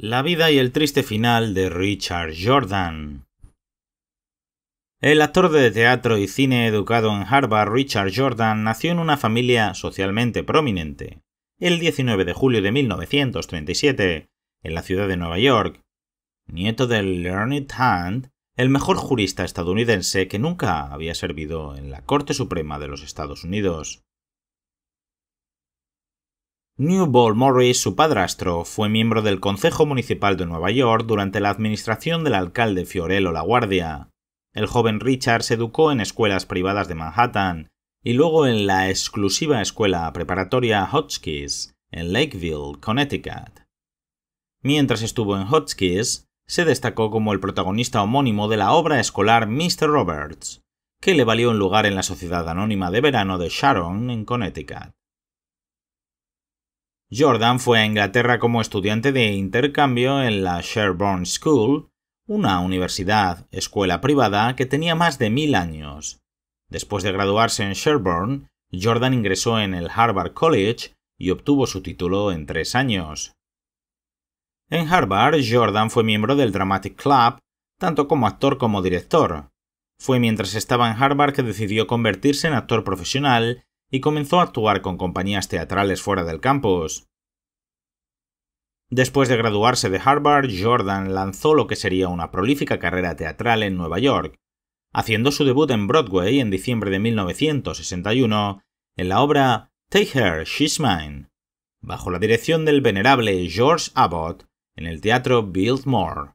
La vida y el triste final de Richard Jordan. El actor de teatro y cine educado en Harvard, Richard Jordan, nació en una familia socialmente prominente, el 19 de julio de 1937, en la ciudad de Nueva York, nieto de Learned Hunt, el mejor jurista estadounidense que nunca había servido en la Corte Suprema de los Estados Unidos. Newball Morris, su padrastro, fue miembro del Concejo Municipal de Nueva York durante la administración del alcalde Fiorello La Guardia. El joven Richard se educó en escuelas privadas de Manhattan y luego en la exclusiva escuela preparatoria Hotchkiss, en Lakeville, Connecticut. Mientras estuvo en Hotchkiss, se destacó como el protagonista homónimo de la obra escolar Mr. Roberts, que le valió un lugar en la Sociedad Anónima de Verano de Sharon, en Connecticut. Jordan fue a Inglaterra como estudiante de intercambio en la Sherborne School, una universidad, escuela privada que tenía más de mil años. Después de graduarse en Sherborne, Jordan ingresó en el Harvard College y obtuvo su título en tres años. En Harvard, Jordan fue miembro del Dramatic Club, tanto como actor como director. Fue mientras estaba en Harvard que decidió convertirse en actor profesional y comenzó a actuar con compañías teatrales fuera del campus. Después de graduarse de Harvard, Jordan lanzó lo que sería una prolífica carrera teatral en Nueva York, haciendo su debut en Broadway en diciembre de 1961 en la obra Take Her, She's Mine, bajo la dirección del venerable George Abbott en el teatro Biltmore.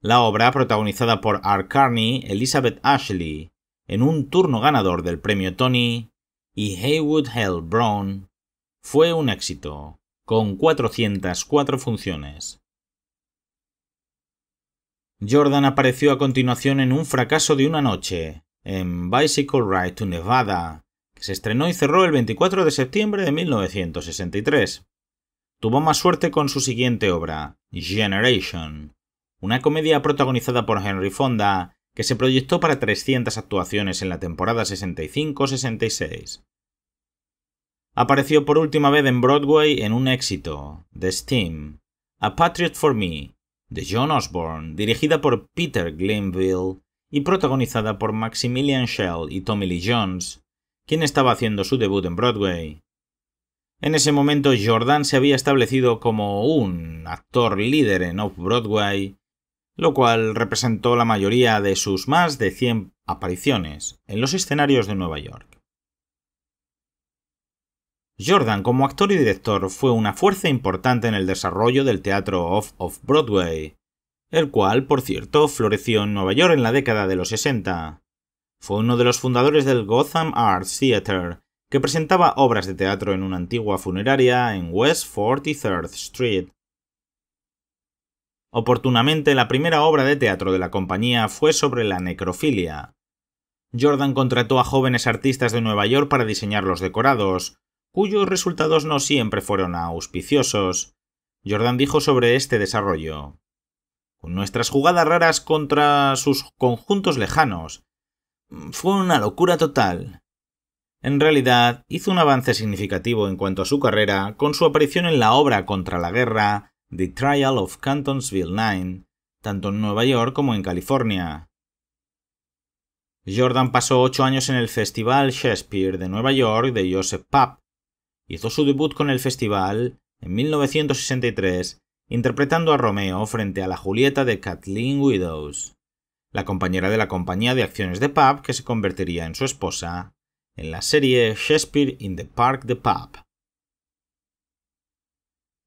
La obra, protagonizada por R. Carney, Elizabeth Ashley, en un turno ganador del premio Tony, y Heywood Hell Brown fue un éxito, con 404 funciones. Jordan apareció a continuación en Un fracaso de una noche, en Bicycle Ride to Nevada, que se estrenó y cerró el 24 de septiembre de 1963. Tuvo más suerte con su siguiente obra, Generation, una comedia protagonizada por Henry Fonda que se proyectó para 300 actuaciones en la temporada 65-66. Apareció por última vez en Broadway en un éxito, The Steam, A Patriot for Me, de John Osborne, dirigida por Peter Glenville y protagonizada por Maximilian Schell y Tommy Lee Jones, quien estaba haciendo su debut en Broadway. En ese momento Jordan se había establecido como un actor líder en Off-Broadway lo cual representó la mayoría de sus más de 100 apariciones en los escenarios de Nueva York. Jordan como actor y director fue una fuerza importante en el desarrollo del teatro off-off-Broadway, el cual, por cierto, floreció en Nueva York en la década de los 60. Fue uno de los fundadores del Gotham Arts Theatre, que presentaba obras de teatro en una antigua funeraria en West 43rd Street, Oportunamente, la primera obra de teatro de la compañía fue sobre la necrofilia. Jordan contrató a jóvenes artistas de Nueva York para diseñar los decorados, cuyos resultados no siempre fueron auspiciosos. Jordan dijo sobre este desarrollo. Con nuestras jugadas raras contra sus conjuntos lejanos. Fue una locura total. En realidad, hizo un avance significativo en cuanto a su carrera con su aparición en la obra Contra la Guerra The Trial of Cantonsville 9, tanto en Nueva York como en California. Jordan pasó ocho años en el Festival Shakespeare de Nueva York de Joseph Papp. Hizo su debut con el festival en 1963, interpretando a Romeo frente a la Julieta de Kathleen Widows, la compañera de la compañía de acciones de Papp que se convertiría en su esposa, en la serie Shakespeare in the Park de Papp.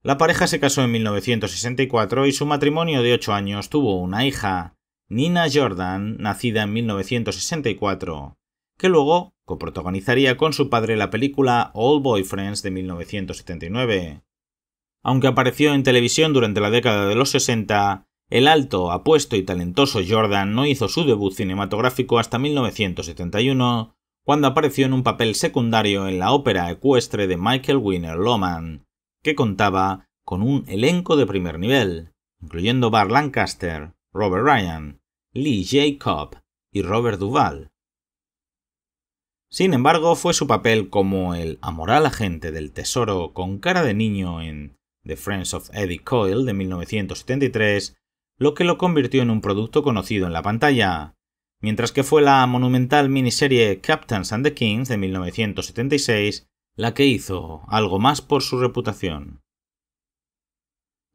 La pareja se casó en 1964 y su matrimonio de 8 años tuvo una hija, Nina Jordan, nacida en 1964, que luego coprotagonizaría con su padre la película All Boyfriends de 1979. Aunque apareció en televisión durante la década de los 60, el alto, apuesto y talentoso Jordan no hizo su debut cinematográfico hasta 1971, cuando apareció en un papel secundario en la ópera ecuestre de Michael Wiener Lohmann que contaba con un elenco de primer nivel, incluyendo Bar Lancaster, Robert Ryan, Lee Jacob y Robert Duvall. Sin embargo, fue su papel como el amoral agente del tesoro con cara de niño en The Friends of Eddie Coyle de 1973 lo que lo convirtió en un producto conocido en la pantalla, mientras que fue la monumental miniserie Captains and the Kings de 1976 la que hizo algo más por su reputación.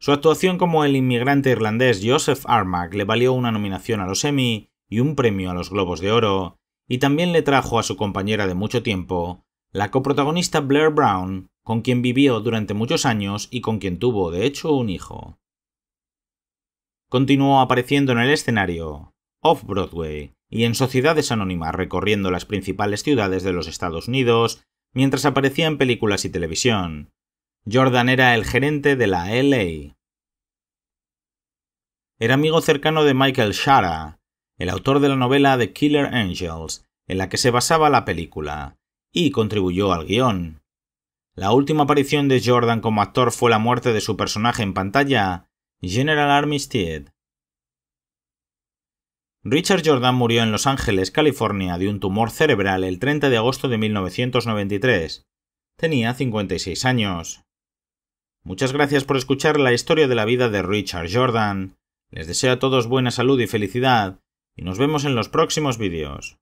Su actuación como el inmigrante irlandés Joseph Armagh le valió una nominación a los Emmy y un premio a los Globos de Oro, y también le trajo a su compañera de mucho tiempo, la coprotagonista Blair Brown, con quien vivió durante muchos años y con quien tuvo, de hecho, un hijo. Continuó apareciendo en el escenario, off-Broadway, y en sociedades anónimas recorriendo las principales ciudades de los Estados Unidos mientras aparecía en películas y televisión. Jordan era el gerente de la LA. Era amigo cercano de Michael Shara, el autor de la novela The Killer Angels, en la que se basaba la película, y contribuyó al guión. La última aparición de Jordan como actor fue la muerte de su personaje en pantalla, General Armistead, Richard Jordan murió en Los Ángeles, California, de un tumor cerebral el 30 de agosto de 1993. Tenía 56 años. Muchas gracias por escuchar la historia de la vida de Richard Jordan. Les deseo a todos buena salud y felicidad, y nos vemos en los próximos vídeos.